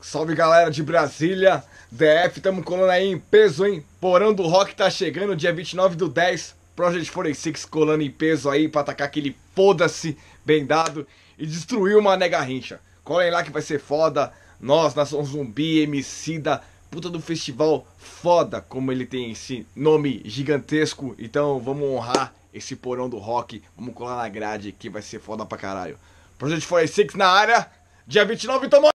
Salve galera de Brasília, DF, tamo colando aí em peso, hein? Porão do Rock tá chegando, dia 29 do 10, Project 46 colando em peso aí pra atacar aquele foda-se bem dado e destruir uma nega rincha. Colhem lá que vai ser foda, nós, Nação Zumbi, da puta do festival foda, como ele tem esse nome gigantesco, então vamos honrar esse porão do rock, vamos colar na grade que vai ser foda pra caralho. Project 46 na área, dia 29, tamo